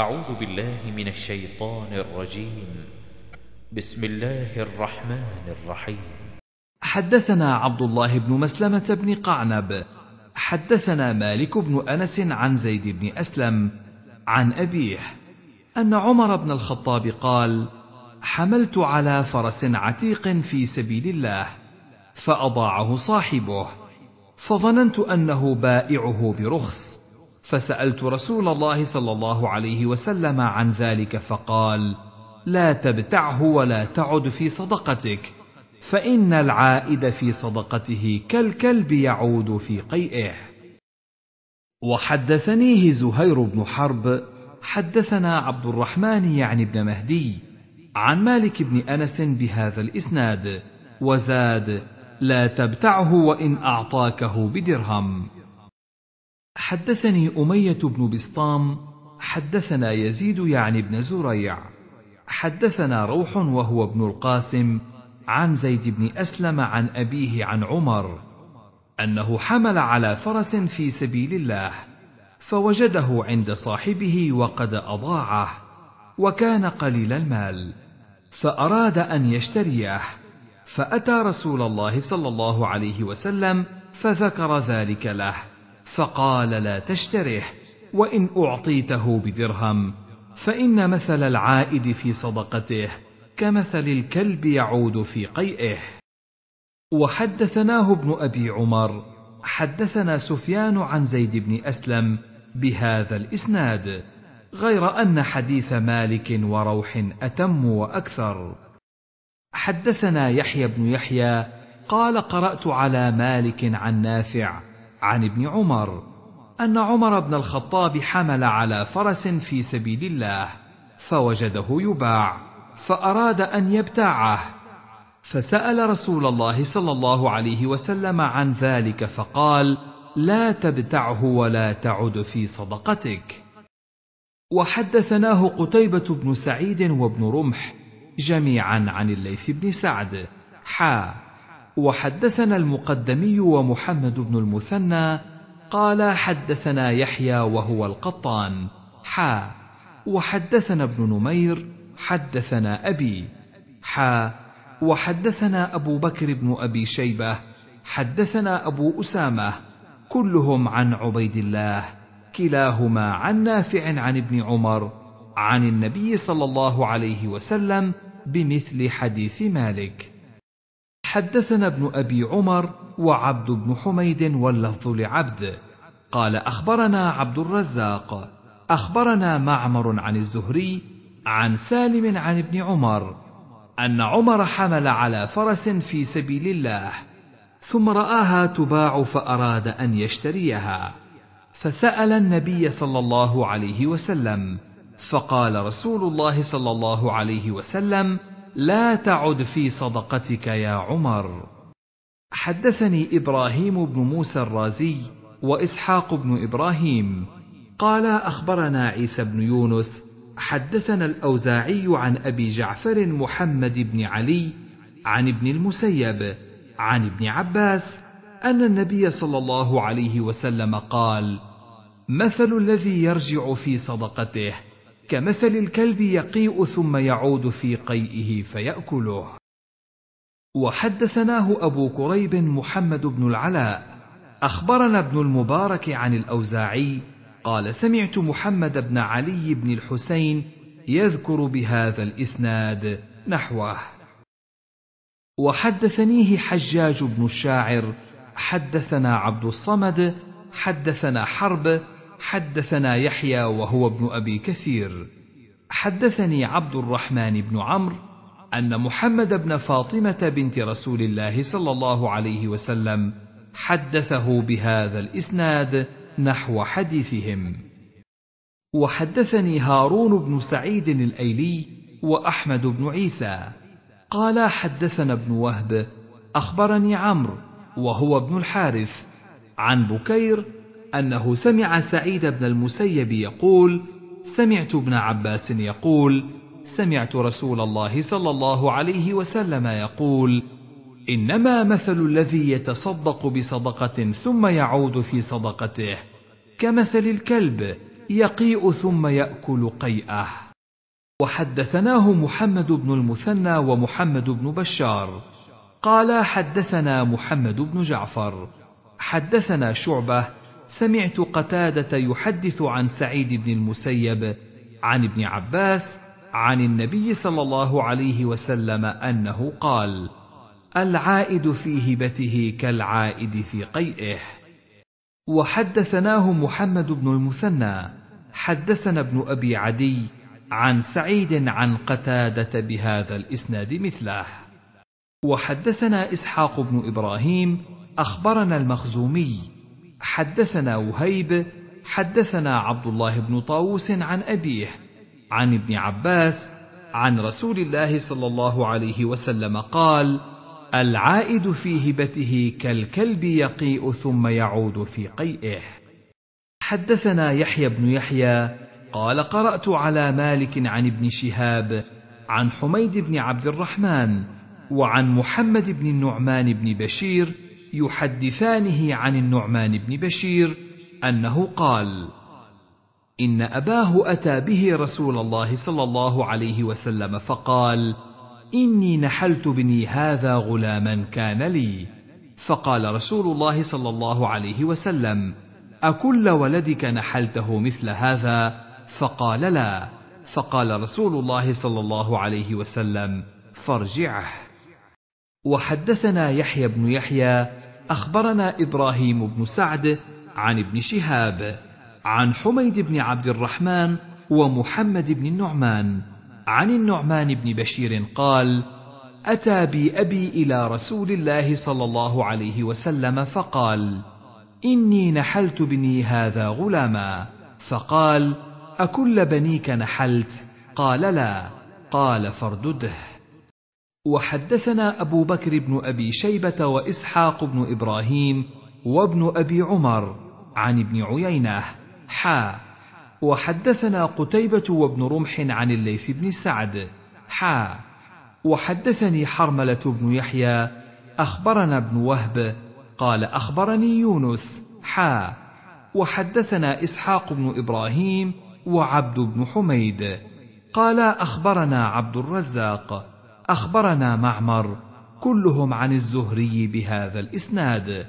أعوذ بالله من الشيطان الرجيم بسم الله الرحمن الرحيم حدثنا عبد الله بن مسلمة بن قعنب حدثنا مالك بن أنس عن زيد بن أسلم عن أبيه أن عمر بن الخطاب قال حملت على فرس عتيق في سبيل الله فأضاعه صاحبه فظننت أنه بائعه برخص فسالت رسول الله صلى الله عليه وسلم عن ذلك فقال لا تبتعه ولا تعد في صدقتك فان العائد في صدقته كالكلب يعود في قيئه وحدثنيه زهير بن حرب حدثنا عبد الرحمن يعني بن مهدي عن مالك بن انس بهذا الاسناد وزاد لا تبتعه وان اعطاكه بدرهم حدثني أمية بن بسطام حدثنا يزيد يعني بن زريع حدثنا روح وهو ابن القاسم عن زيد بن أسلم عن أبيه عن عمر أنه حمل على فرس في سبيل الله فوجده عند صاحبه وقد أضاعه وكان قليل المال فأراد أن يشتريه فأتى رسول الله صلى الله عليه وسلم فذكر ذلك له فقال لا تشتره وان اعطيته بدرهم فان مثل العائد في صدقته كمثل الكلب يعود في قيئه وحدثناه ابن ابي عمر حدثنا سفيان عن زيد بن اسلم بهذا الاسناد غير ان حديث مالك وروح اتم واكثر حدثنا يحيى بن يحيى قال قرات على مالك عن نافع عن ابن عمر ان عمر بن الخطاب حمل على فرس في سبيل الله فوجده يباع فاراد ان يبتاعه فسال رسول الله صلى الله عليه وسلم عن ذلك فقال لا تبتعه ولا تعد في صدقتك وحدثناه قتيبه بن سعيد وابن رمح جميعا عن الليث بن سعد حا وحدثنا المقدمي ومحمد بن المثنى قال حدثنا يحيى وهو القطان حا وحدثنا ابن نمير حدثنا أبي حا وحدثنا أبو بكر بن أبي شيبة حدثنا أبو أسامة كلهم عن عبيد الله كلاهما عن نافع عن ابن عمر عن النبي صلى الله عليه وسلم بمثل حديث مالك حدثنا ابن ابي عمر وعبد بن حميد واللفظ لعبد قال اخبرنا عبد الرزاق اخبرنا معمر عن الزهري عن سالم عن ابن عمر ان عمر حمل على فرس في سبيل الله ثم راها تباع فاراد ان يشتريها فسال النبي صلى الله عليه وسلم فقال رسول الله صلى الله عليه وسلم لا تعد في صدقتك يا عمر حدثني ابراهيم بن موسى الرازي واسحاق بن ابراهيم قالا اخبرنا عيسى بن يونس حدثنا الاوزاعي عن ابي جعفر محمد بن علي عن ابن المسيب عن ابن عباس ان النبي صلى الله عليه وسلم قال مثل الذي يرجع في صدقته كمثل الكلب يقيء ثم يعود في قيئه فيأكله. وحدثناه أبو كريب محمد بن العلاء، أخبرنا ابن المبارك عن الأوزاعي، قال سمعت محمد بن علي بن الحسين يذكر بهذا الإسناد نحوه. وحدثنيه حجاج بن الشاعر، حدثنا عبد الصمد، حدثنا حرب، حدثنا يحيى وهو ابن ابي كثير حدثني عبد الرحمن بن عمرو ان محمد بن فاطمه بنت رسول الله صلى الله عليه وسلم حدثه بهذا الاسناد نحو حديثهم وحدثني هارون بن سعيد الايلي واحمد بن عيسى قالا حدثنا ابن وهب اخبرني عمرو وهو ابن الحارث عن بكير أنه سمع سعيد بن المسيب يقول: سمعت ابن عباس يقول: سمعت رسول الله صلى الله عليه وسلم يقول: إنما مثل الذي يتصدق بصدقة ثم يعود في صدقته كمثل الكلب يقيء ثم يأكل قيئه. وحدثناه محمد بن المثنى ومحمد بن بشار قال حدثنا محمد بن جعفر حدثنا شعبه سمعت قتادة يحدث عن سعيد بن المسيب عن ابن عباس عن النبي صلى الله عليه وسلم أنه قال: العائد في هبته كالعائد في قيئه. وحدثناه محمد بن المثنى، حدثنا ابن أبي عدي عن سعيد عن قتادة بهذا الإسناد مثله. وحدثنا إسحاق بن إبراهيم أخبرنا المخزومي حدثنا وهيب حدثنا عبد الله بن طاووس عن أبيه عن ابن عباس عن رسول الله صلى الله عليه وسلم قال العائد في هبته كالكلب يقيء ثم يعود في قيئه حدثنا يحيى بن يحيى قال قرات على مالك عن ابن شهاب عن حميد بن عبد الرحمن وعن محمد بن النعمان بن بشير يحدثانه عن النعمان بن بشير انه قال ان اباه اتى به رسول الله صلى الله عليه وسلم فقال اني نحلت بني هذا غلاما كان لي فقال رسول الله صلى الله عليه وسلم اكل ولدك نحلته مثل هذا فقال لا فقال رسول الله صلى الله عليه وسلم فارجعه وحدثنا يحيى بن يحيى أخبرنا إبراهيم بن سعد عن ابن شهاب عن حميد بن عبد الرحمن ومحمد بن النعمان عن النعمان بن بشير قال أتى بي أبي إلى رسول الله صلى الله عليه وسلم فقال إني نحلت بني هذا غلاما فقال أكل بنيك نحلت قال لا قال فاردده وحدثنا أبو بكر بن أبي شيبة وإسحاق بن إبراهيم وابن أبي عمر عن ابن عيينة حا وحدثنا قتيبة وابن رمح عن الليث بن سعد حا وحدثني حرملة بن يحيى أخبرنا ابن وهب قال أخبرني يونس حا وحدثنا إسحاق بن إبراهيم وعبد بن حميد قال أخبرنا عبد الرزاق اخبرنا معمر كلهم عن الزهري بهذا الاسناد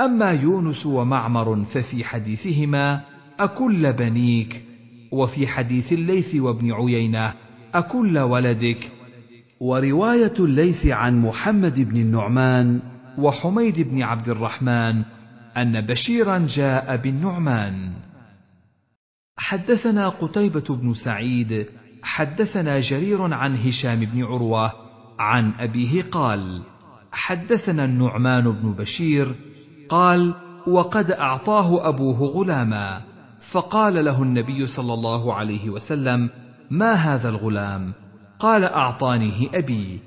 اما يونس ومعمر ففي حديثهما اكل بنيك وفي حديث الليث وابن عيينه اكل ولدك وروايه الليث عن محمد بن النعمان وحميد بن عبد الرحمن ان بشيرا جاء بالنعمان حدثنا قتيبه بن سعيد حدثنا جرير عن هشام بن عروه عن ابيه قال حدثنا النعمان بن بشير قال وقد اعطاه ابوه غلاما فقال له النبي صلى الله عليه وسلم ما هذا الغلام قال اعطانيه ابي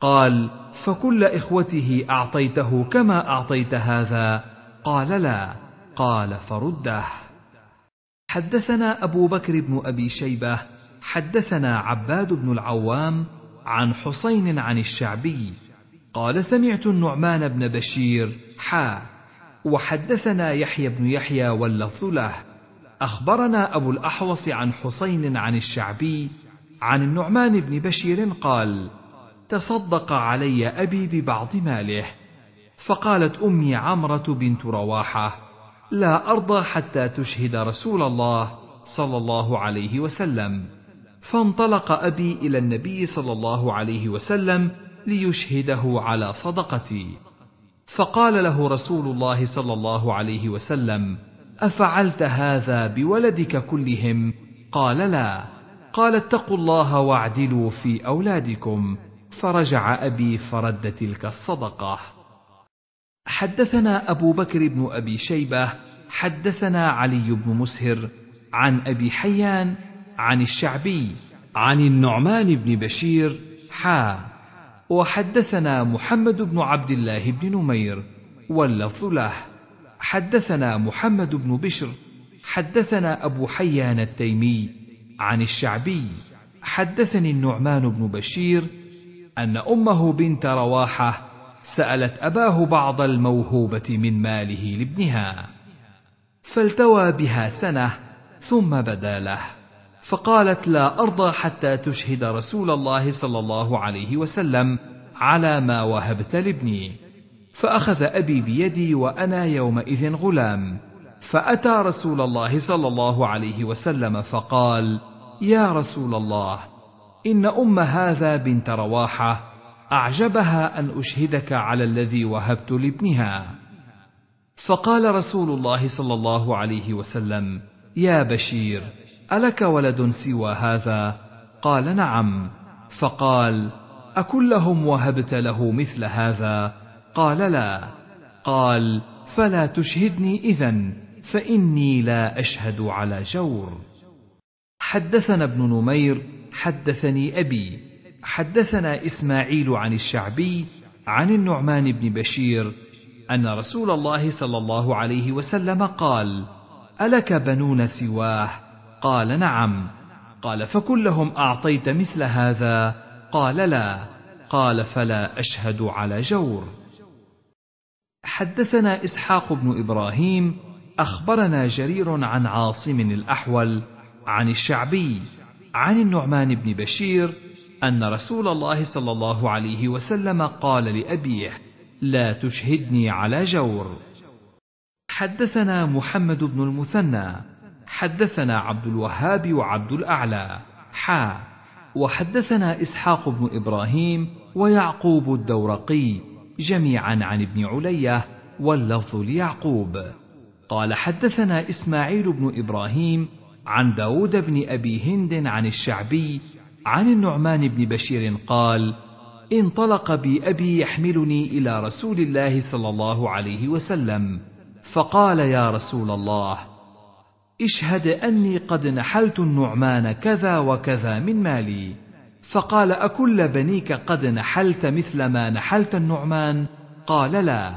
قال فكل اخوته اعطيته كما اعطيت هذا قال لا قال فرده حدثنا ابو بكر بن ابي شيبه حدثنا عباد بن العوام عن حسين عن الشعبي قال سمعت النعمان بن بشير حا وحدثنا يحيى بن يحيى واللفظ له اخبرنا ابو الاحوص عن حسين عن الشعبي عن النعمان بن بشير قال تصدق علي ابي ببعض ماله فقالت امي عمره بنت رواحه لا ارضى حتى تشهد رسول الله صلى الله عليه وسلم فانطلق ابي الى النبي صلى الله عليه وسلم ليشهده على صدقتي فقال له رسول الله صلى الله عليه وسلم افعلت هذا بولدك كلهم قال لا قال اتقوا الله واعدلوا في اولادكم فرجع ابي فرد تلك الصدقه حدثنا ابو بكر بن ابي شيبه حدثنا علي بن مسهر عن ابي حيان عن الشعبي عن النعمان بن بشير حا وحدثنا محمد بن عبد الله بن نمير واللفظ له حدثنا محمد بن بشر حدثنا أبو حيان التيمي عن الشعبي حدثني النعمان بن بشير أن أمه بنت رواحة سألت أباه بعض الموهوبة من ماله لابنها فالتوى بها سنة ثم بدا له فقالت لا أرضى حتى تشهد رسول الله صلى الله عليه وسلم على ما وهبت لابني فأخذ أبي بيدي وأنا يومئذ غلام فأتى رسول الله صلى الله عليه وسلم فقال يا رسول الله إن أم هذا بنت رواحة أعجبها أن أشهدك على الذي وهبت لابنها فقال رسول الله صلى الله عليه وسلم يا بشير ألك ولد سوى هذا؟ قال نعم، فقال: أكلهم وهبت له مثل هذا؟ قال لا، قال: فلا تشهدني إذا، فإني لا أشهد على جور. حدثنا ابن نمير، حدثني أبي، حدثنا إسماعيل عن الشعبي، عن النعمان بن بشير، أن رسول الله صلى الله عليه وسلم قال: ألك بنون سواه؟ قال نعم قال فكلهم اعطيت مثل هذا قال لا قال فلا اشهد على جور حدثنا اسحاق بن ابراهيم اخبرنا جرير عن عاصم الاحول عن الشعبي عن النعمان بن بشير ان رسول الله صلى الله عليه وسلم قال لابيه لا تشهدني على جور حدثنا محمد بن المثنى حدثنا عبد الوهاب وعبد الأعلى حا وحدثنا إسحاق بن إبراهيم ويعقوب الدورقي جميعا عن ابن علية واللفظ ليعقوب قال حدثنا إسماعيل بن إبراهيم عن داود بن أبي هند عن الشعبي عن النعمان بن بشير قال انطلق بي أبي يحملني إلى رسول الله صلى الله عليه وسلم فقال يا رسول الله اشهد أني قد نحلت النعمان كذا وكذا من مالي فقال أكل بنيك قد نحلت مثل ما نحلت النعمان قال لا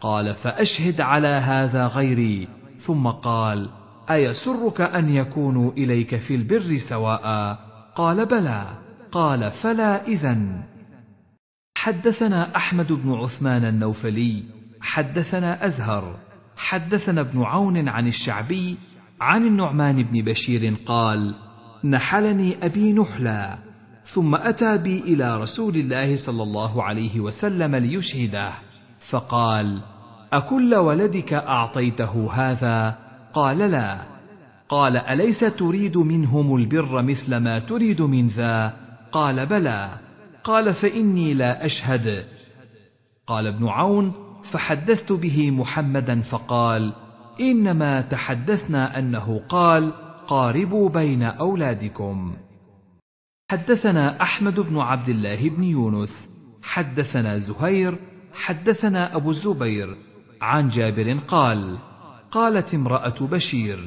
قال فأشهد على هذا غيري ثم قال أيسرك أن يكونوا إليك في البر سواء قال بلى قال فلا إذا حدثنا أحمد بن عثمان النوفلي حدثنا أزهر حدثنا ابن عون عن الشعبي عن النعمان بن بشير قال نحلني ابي نحلا ثم اتى بي الى رسول الله صلى الله عليه وسلم ليشهده فقال اكل ولدك اعطيته هذا قال لا قال اليس تريد منهم البر مثل ما تريد من ذا قال بلى قال فاني لا اشهد قال ابن عون فحدثت به محمدا فقال انما تحدثنا انه قال قاربوا بين اولادكم حدثنا احمد بن عبد الله بن يونس حدثنا زهير حدثنا ابو الزبير عن جابر قال قالت امراه بشير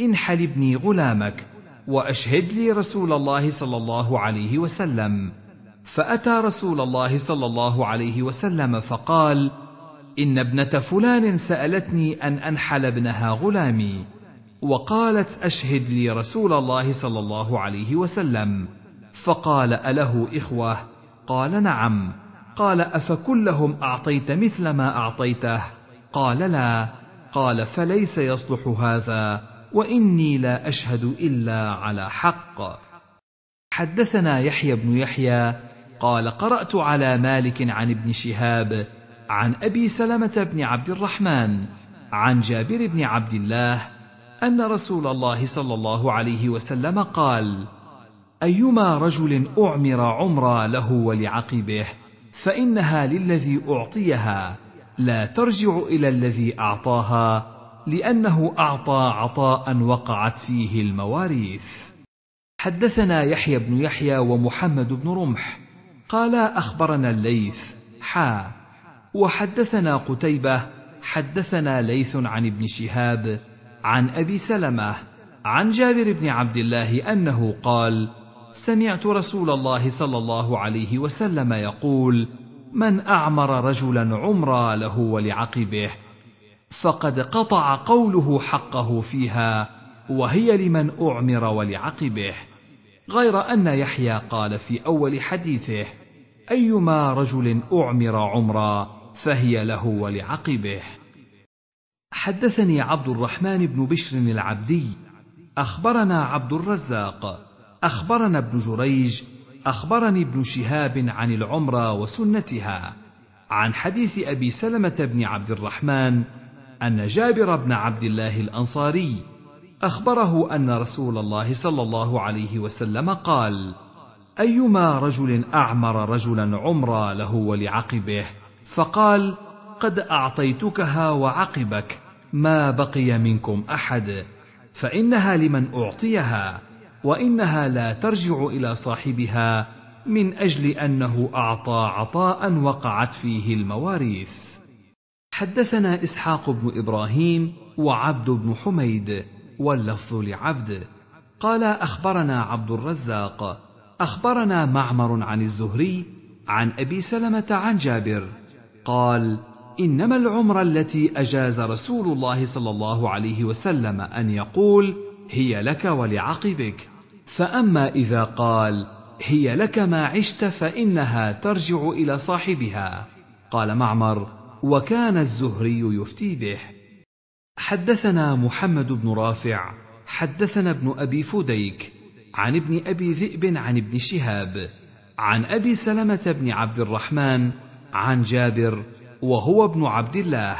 انحل ابني غلامك واشهد لي رسول الله صلى الله عليه وسلم فاتى رسول الله صلى الله عليه وسلم فقال إن ابنة فلان سألتني أن أنحل ابنها غلامي وقالت أشهد لي رسول الله صلى الله عليه وسلم فقال أله إخوة قال نعم قال أفكلهم أعطيت مثل ما أعطيته قال لا قال فليس يصلح هذا وإني لا أشهد إلا على حق حدثنا يحيى بن يحيى قال قرأت على مالك عن ابن شهاب عن أبي سلمة بن عبد الرحمن عن جابر بن عبد الله أن رسول الله صلى الله عليه وسلم قال: أيما رجل أعمر عمرا له ولعقبه فإنها للذي أعطيها لا ترجع إلى الذي أعطاها لأنه أعطى عطاء وقعت فيه المواريث. حدثنا يحيى بن يحيى ومحمد بن رمح قالا أخبرنا الليث حا وحدثنا قتيبة حدثنا ليث عن ابن شهاب عن أبي سلمة عن جابر بن عبد الله أنه قال: سمعت رسول الله صلى الله عليه وسلم يقول: من أعمر رجلا عمرا له ولعقبه فقد قطع قوله حقه فيها وهي لمن أعمر ولعقبه غير أن يحيى قال في أول حديثه أيما رجل أعمر عمرا فهي له ولعقبه حدثني عبد الرحمن بن بشر العبدي اخبرنا عبد الرزاق اخبرنا ابن جريج اخبرني ابن شهاب عن العمره وسنتها عن حديث ابي سلمه بن عبد الرحمن ان جابر بن عبد الله الانصاري اخبره ان رسول الله صلى الله عليه وسلم قال ايما رجل اعمر رجلا عمرا له ولعقبه فقال قد اعطيتكها وعقبك ما بقي منكم احد فانها لمن اعطيها وانها لا ترجع الى صاحبها من اجل انه اعطى عطاء وقعت فيه المواريث حدثنا اسحاق بن ابراهيم وعبد بن حميد واللفظ لعبد قال اخبرنا عبد الرزاق اخبرنا معمر عن الزهري عن ابي سلمه عن جابر قال انما العمره التي اجاز رسول الله صلى الله عليه وسلم ان يقول هي لك ولعقبك فاما اذا قال هي لك ما عشت فانها ترجع الى صاحبها قال معمر وكان الزهري يفتي به حدثنا محمد بن رافع حدثنا ابن ابي فديك عن ابن ابي ذئب عن ابن شهاب عن ابي سلمه بن عبد الرحمن عن جابر وهو ابن عبد الله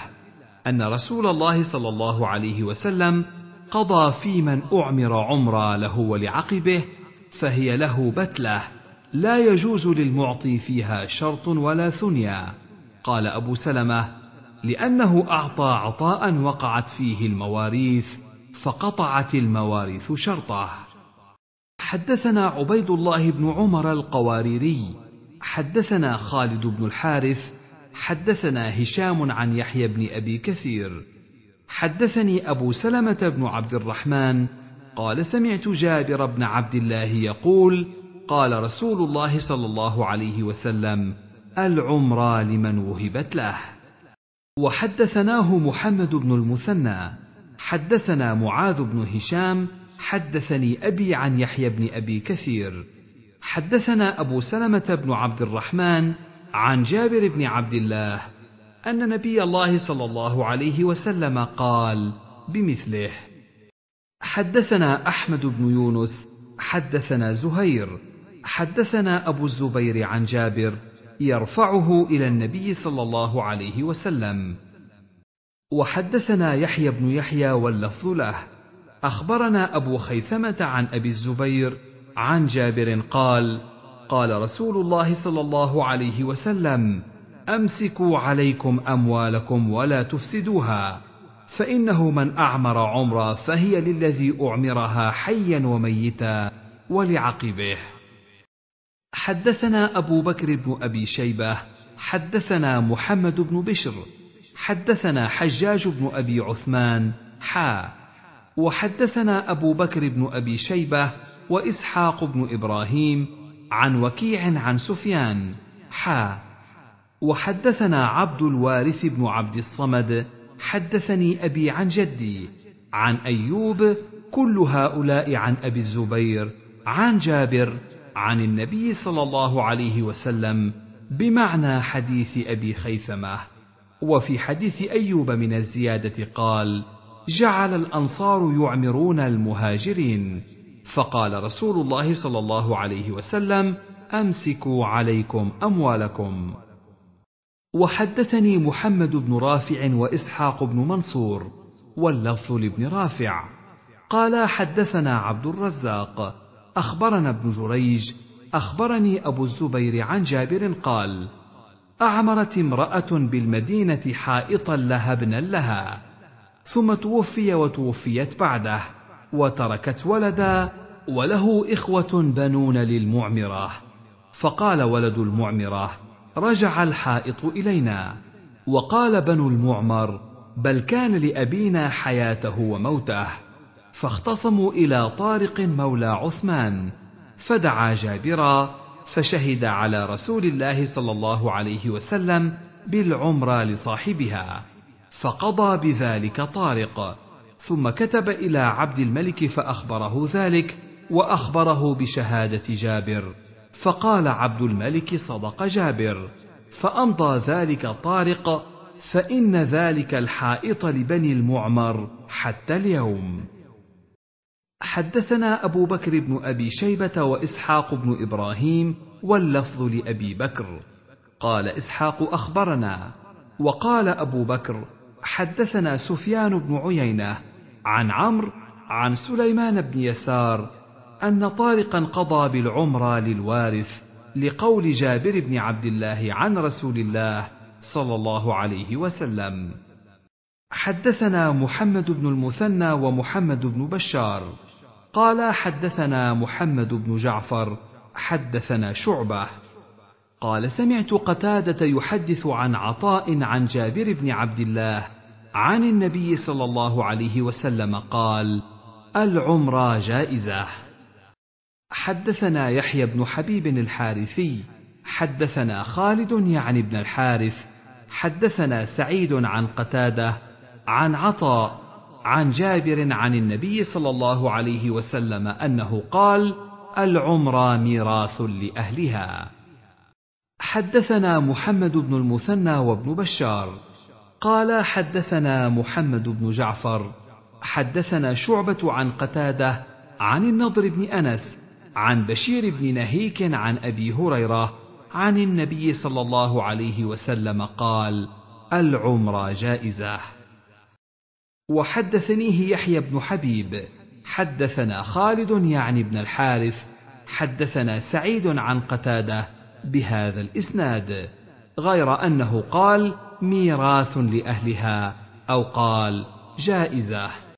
ان رسول الله صلى الله عليه وسلم قضى في من اعمر عمرا له ولعقبه فهي له بتله لا يجوز للمعطي فيها شرط ولا ثنيا قال ابو سلمه لانه اعطى عطاء وقعت فيه المواريث فقطعت المواريث شرطه حدثنا عبيد الله بن عمر القواريري حدثنا خالد بن الحارث حدثنا هشام عن يحيى بن ابي كثير حدثني ابو سلمه بن عبد الرحمن قال سمعت جابر بن عبد الله يقول قال رسول الله صلى الله عليه وسلم العمرى لمن وهبت له وحدثناه محمد بن المثنى حدثنا معاذ بن هشام حدثني ابي عن يحيى بن ابي كثير حدثنا أبو سلمة بن عبد الرحمن عن جابر بن عبد الله أن نبي الله صلى الله عليه وسلم قال بمثله حدثنا أحمد بن يونس حدثنا زهير حدثنا أبو الزبير عن جابر يرفعه إلى النبي صلى الله عليه وسلم وحدثنا يحيى بن يحيى واللفظ له أخبرنا أبو خيثمة عن أبي الزبير عن جابر قال قال رسول الله صلى الله عليه وسلم امسكوا عليكم اموالكم ولا تفسدوها فانه من اعمر عمره فهي للذي اعمرها حيا وميتا ولعقبه حدثنا ابو بكر بن ابي شيبه حدثنا محمد بن بشر حدثنا حجاج بن ابي عثمان حا وحدثنا ابو بكر بن ابي شيبه وإسحاق بن إبراهيم عن وكيع عن سفيان حا وحدثنا عبد الوارث بن عبد الصمد حدثني أبي عن جدي عن أيوب كل هؤلاء عن أبي الزبير عن جابر عن النبي صلى الله عليه وسلم بمعنى حديث أبي خيثمة وفي حديث أيوب من الزيادة قال جعل الأنصار يعمرون المهاجرين فقال رسول الله صلى الله عليه وسلم امسكوا عليكم اموالكم وحدثني محمد بن رافع واسحاق بن منصور واللفظ لابن رافع قال حدثنا عبد الرزاق اخبرنا ابن جريج اخبرني ابو الزبير عن جابر قال اعمرت امراه بالمدينه حائطا لها ابنا لها ثم توفي وتوفيت بعده وتركت ولدا وله إخوة بنون للمعمرة فقال ولد المعمرة رجع الحائط إلينا وقال بنو المعمر بل كان لأبينا حياته وموته فاختصموا إلى طارق مولى عثمان فدعا جابرا فشهد على رسول الله صلى الله عليه وسلم بالعمرة لصاحبها فقضى بذلك طارق ثم كتب الى عبد الملك فاخبره ذلك واخبره بشهاده جابر فقال عبد الملك صدق جابر فامضى ذلك طارق فان ذلك الحائط لبني المعمر حتى اليوم حدثنا ابو بكر بن ابي شيبه واسحاق بن ابراهيم واللفظ لابي بكر قال اسحاق اخبرنا وقال ابو بكر حدثنا سفيان بن عيينه عن عمرو عن سليمان بن يسار أن طارقا قضى بالعمرة للوارث لقول جابر بن عبد الله عن رسول الله صلى الله عليه وسلم حدثنا محمد بن المثنى ومحمد بن بشار قال حدثنا محمد بن جعفر حدثنا شعبه قال سمعت قتاده يحدث عن عطاء عن جابر بن عبد الله عن النبي صلى الله عليه وسلم قال العمرة جائزة حدثنا يحيى بن حبيب الحارثي حدثنا خالد يعني بن الحارث حدثنا سعيد عن قتاده عن عطاء عن جابر عن النبي صلى الله عليه وسلم انه قال العمرة ميراث لاهلها حدثنا محمد بن المثنى وابن بشار قال حدثنا محمد بن جعفر حدثنا شعبة عن قتادة عن النضر بن أنس عن بشير بن نهيك عن أبي هريرة عن النبي صلى الله عليه وسلم قال العمرة جائزة وحدثنيه يحيى بن حبيب حدثنا خالد يعني بن الحارث حدثنا سعيد عن قتاده بهذا الاسناد غير انه قال ميراث لاهلها او قال جائزه